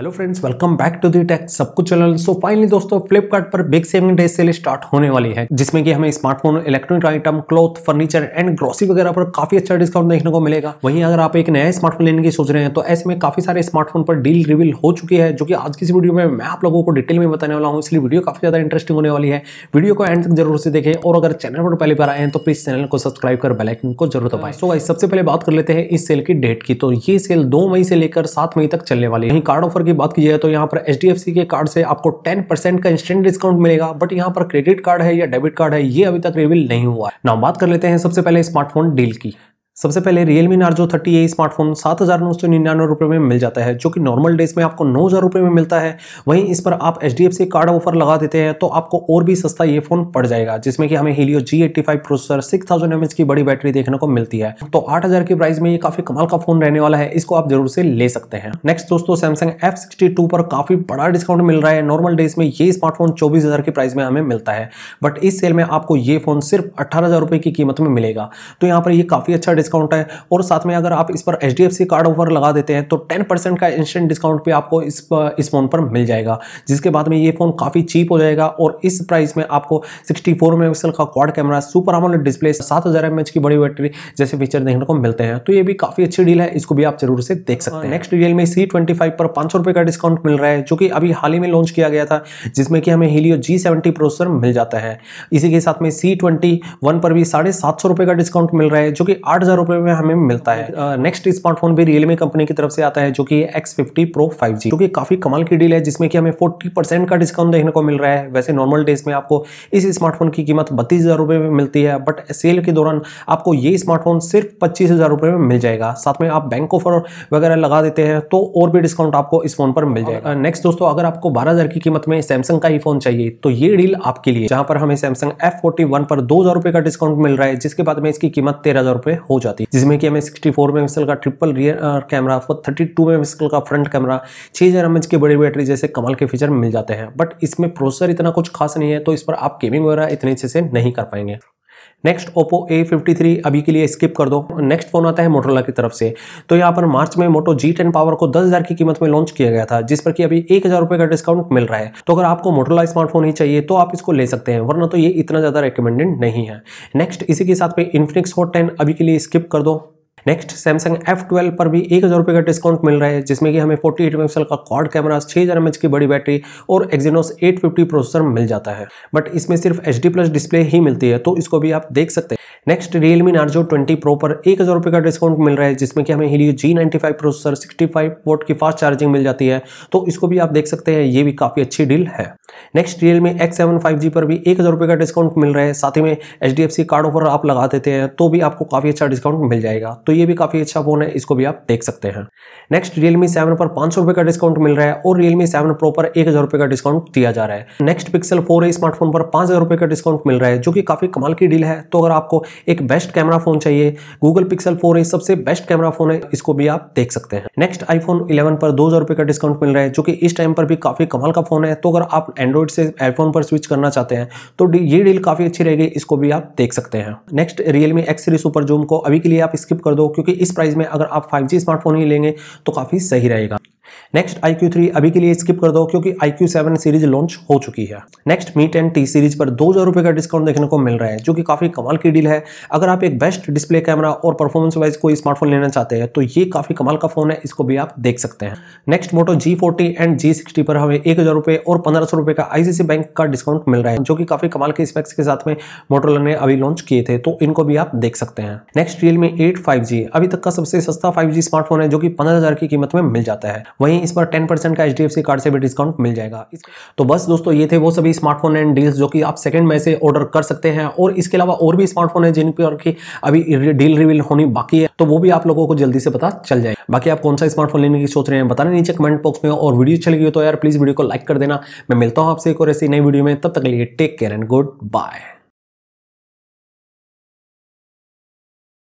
Hello friends welcome back to the tech सब कुछ channel so finally दोस्तों Flipkart पर big saving day sale start होने वाली है जिसमें कि हमें smartphone electronic item cloth furniture and grocery वगैरह पर काफी अच्छा डिस्काउंट देखने को मिलेगा वहीं अगर आप एक नया स्मार्टफोन लेने की सोच रहे हैं तो ऐसे में काफी सारे स्मार्टफोन पर डील रिविल हो चुकी है जो कि आज की इस वीडियो में मैं आप लोगों को डिटेल में बताने वाला हूँ इसलिए वीडियो काफी ज्यादा इंटरेस्टिंग होने वाली है वीडियो को एंड तक जरूर से देखें और अगर चैनल पर पहले बार आए हैं तो प्लीज चैनल को सब्सक्राइब कर बेलाइकन को जरूर दबाए तो सबसे पहले बात कर लेते हैं इस सेल की डेट की तो ये सेल दो मई से लेकर सात मई तक चलने वाली है कार्ड ऑफर की बात की जाए तो यहाँ पर एच के कार्ड से आपको टेन परसेंट का इंस्टेंट डिस्काउंट मिलेगा बट यहाँ पर क्रेडिट कार्ड है या डेबिट कार्ड है ये अभी तक रिविल नहीं हुआ ना बात कर लेते हैं सबसे पहले स्मार्टफोन डील की सबसे पहले Realme Narzo 30A ए स्मार्टफोन सात हज़ार नौ सौ निन्यानवे रुपये में मिल जाता है जो कि नॉर्मल डेज में आपको नौ हज़ार रुपये में मिलता है वहीं इस पर आप H D F C card offer लगा देते हैं तो आपको और भी सस्ता ये फोन पड़ जाएगा जिसमें कि हमें Helio G eighty five processor six thousand M H की बड़ी बैटरी देखने को मिलती है तो आठ हज़ार की प्राइस में ये काफ़ी कमाल का फोन रहने वाला है इसको आप जरूर से ले सकते हैं नेक्स्ट दोस्तों सैमसंग एफ सिक्सटी टू पर काफ़ी बड़ा डिस्काउंट मिल रहा है नॉर्मल डेज में ये स्मार्टफोन चौबीस हज़ार की प्राइस में हमें मिलता है बट इस सेल में आपको ये फोन सिर्फ अट्ठारह हज़ार रुपये की कीमत में मिलेगा तो यहाँ पर ये काफ़ी अच्छा डिस्काउंट है और साथ में अगर आप इस पर एच कार्ड ऑफर लगा देते हैं तो टेन परसेंट का इंस्टेंट डिस्काउंट भी आपको इस इस फ़ोन पर मिल जाएगा जिसके बाद में ये फ़ोन काफ़ी चीप हो जाएगा और इस प्राइस में आपको सिक्सटी फोर मेगापिक्सल का quad camera super AMOLED display सात हज़ार एमएच की बड़ी बैटरी जैसे फीचर देखने को मिलते हैं तो ये भी काफ़ी अच्छी डील है इसको भी आप जरूर से देख सकते हैं नेक्स्ट हाँ। रियल में सी ट्वेंटी फाइव पर पांच सौ रुपए का डिस्काउंट मिल रहा है जो कि अभी हाल ही में लॉन्च किया गया था जिसमें कि हमें हीलियो जी सेवेंटी प्रोसेसर मिल जाता है इसी के साथ में सी ट्वेंटी वन पर भी साढ़े सात सौ रुपए का डिस्काउंट मिल रहा है जो कि आठ हज़ार रुपए में हमें मिलता है नेक्स्ट हाँ। स्मार्टफोन uh, भी रियलमी कंपनी की तरफ से आता है जो कि X fifty Pro five G जो कि काफी कमाल की डील है जिसमें कि हमें फोर्टी परसेंट का डिस्काउंट देखने को मिल रहा है वैसे नॉर्मल डेज में आपको इस स्मार्टफोन की कीमत बत्तीस हजार रुपए में मिलती है बट सेल के दौरान आपको ये स्मार्टफोन सिर्फ पच्चीस हजार रुपए में मिल जाएगा साथ में आप बैंक ऑफर वगैरह लगा देते हैं तो और भी डिस्काउंट आपको इस फोन पर मिल जाएगा नेक्स्ट हाँ। दोस्तों अगर आपको बारह हजार की कीमत में सैमसंग का ही फोन चाहिए तो ये डील आपके लिए जहां पर हमें सैमसंग एफ फोर्टी वन पर दो हजार रुपए का डिस्काउंट मिल रहा है जिसके बाद में इसकी कीमत तेरह हजार रुपए हो जाती है जिसमें कि हमें सिक्सटी फोर मेगापिक्सल का ट्रिपल रियर कैमरा आपको थर्टी टू मेगापिक्सल का फ्रंट कैमरा छः हज़ार एम की बड़ी बैटरी जैसे कमाल के फीचर मिल जाते हैं बट इसमें प्रोसेसर इतना कुछ खास नहीं है तो इस पर आप गेमिंग वगैरह इतने अच्छे से नहीं कर पाएंगे नेक्स्ट ओप्पो ए फिफ्टी अभी के लिए स्किप कर दो नेक्स्ट फोन आता है मोटरोला की तरफ से तो यहाँ पर मार्च में मोटो जी टेन पावर को दस हज़ार की कीमत में लॉन्च किया गया था जिस पर कि अभी एक हज़ार रुपये का डिस्काउंट मिल रहा है तो अगर आपको मोटरोला स्मार्टफोन ही चाहिए तो आप इसको ले सकते हैं वरना तो ये इतना ज़्यादा रिकमेंडेड नहीं है नेक्स्ट इसी के साथ में इन्फिनिक्स हॉट टेन अभी के लिए स्किप कर दो नेक्स्ट सैमसंग एफ ट्वेल्व पर भी एक हज़ार रुपये का डिस्काउंट मिल रहा है जिसमें कि हमें फोर्टी एट मेगापिक्सल का क्वाड कैमरा छः हज़ार एच की बड़ी बैटरी और एक्जीनोस एट फिफ्टी प्रोसेसर मिल जाता है बट इसमें सिर्फ एच डी प्लस डिस्प्ले ही मिलती है तो इसको भी आप देख सकते हैं next Realme Narzo twenty Pro पर एक हज़ार रुपये का डिस्काउंट मिल रहा है जिसमें कि हमें Helio G ninety five processor sixty five watt की फास्ट चार्जिंग मिल जाती है तो इसको भी आप देख सकते हैं ये भी काफ़ी अच्छी डील है next Realme X seven five G पर भी एक हज़ार रुपये का डिस्काउंट मिल रहा है साथ ही में H D F C card offer आप लगा देते हैं तो भी आपको काफ़ी अच्छा डिस्काउंट मिल जाएगा तो तो ये भी काफ़ी अच्छा फ़ोन है इसको भी आप देख सकते हैं नेक्स्ट रियलमी सेवन पर पांच सौ का डिस्काउंट मिल रहा है और रियलमी सेवन प्रो पर एक हज़ार का डिस्काउंट दिया जा रहा है नेक्स्ट पिक्सल फोर स्मार्टफोन पर पांच हज़ार का डिस्काउंट मिल रहा है जो कि काफ़ी कमाल की डील है तो अगर आपको एक बेस्ट कैमरा फ़ोन चाहिए गूगल पिक्सल फोर सबसे बेस्ट कैमरा फ़ोन है इसको भी आप देख सकते हैं नेक्स्ट आईफोन इलेवन पर दो हज़ार का डिस्काउंट मिल रहा है जो कि इस टाइम पर भी काफ़ी कमाल का फ़ोन है तो अगर आप एंड्रॉइड से आईफोन पर स्विच करना चाहते हैं तो ये डील काफ़ी अच्छी रहेगी इसको भी आप देख सकते हैं next Realme X series super zoom को अभी के लिए आप स्किप कर दो दो क्योंकि इस प्राइस में अगर आप फाइव स्मार्टफोन ही लेंगे तो काफ़ी सही रहेगा नेक्स्ट आई क्यू थ्री अभी के लिए स्किप कर दो क्योंकि I Q seven series launch हो चुकी है next meet and T series पर दो हज़ार रुपए का डिस्काउंट देखने को मिल रहा है जो कि काफ़ी कमाल की डील है अगर आप एक बेस्ट डिस्प्ले कैमरा और परफॉर्मेंस वाइज कोई स्मार्टफोन लेना चाहते हैं तो ये काफ़ी कमाल का फ़ोन है इसको भी आप देख सकते हैं next Moto G forty and G sixty पर हमें एक हज़ार रुपये और पंद्रह सौ का आईसीसी बैंक का डिस्काउंट मिल रहा है जो की काफ़ी कमाल के स्पेक्स के साथ में मोटोला ने अभी लॉन्च किए थे तो इनको भी आप देख सकते हैं next Realme eight five G अभी तक का सबसे सस्ता फाइव जी स्मार्टफोन है जो कि पंद्रह हज़ार की कीमत में मिल जाता है वहीं इस पर टेन परसेंट का एच कार्ड से भी डिस्काउंट मिल जाएगा तो बस दोस्तों ये थे वो सभी स्मार्टफोन एंड डील्स जो कि आप सेकेंड में से ऑर्डर कर सकते हैं और इसके अलावा और भी स्मार्टफोन है जिन पर की अभी डील रिवील होनी बाकी है तो वो भी आप लोगों को जल्दी से पता चल जाए बाकी आप कौन सा स्मार्टफोन लेने की सोच रहे हैं बताने नीचे कमेंट बॉक्स में और वीडियो चली गई तो यार प्लीज़ वीडियो को लाइक कर देना मैं मिलता हूँ आपसे एक और ऐसी नई वीडियो में तब तक लिए take care and good bye